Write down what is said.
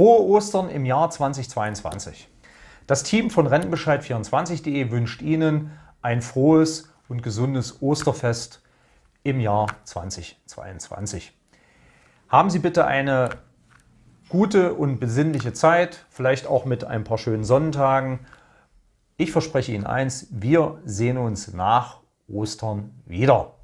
Frohe Ostern im Jahr 2022. Das Team von Rentenbescheid24.de wünscht Ihnen ein frohes und gesundes Osterfest im Jahr 2022. Haben Sie bitte eine gute und besinnliche Zeit, vielleicht auch mit ein paar schönen Sonnentagen. Ich verspreche Ihnen eins, wir sehen uns nach Ostern wieder.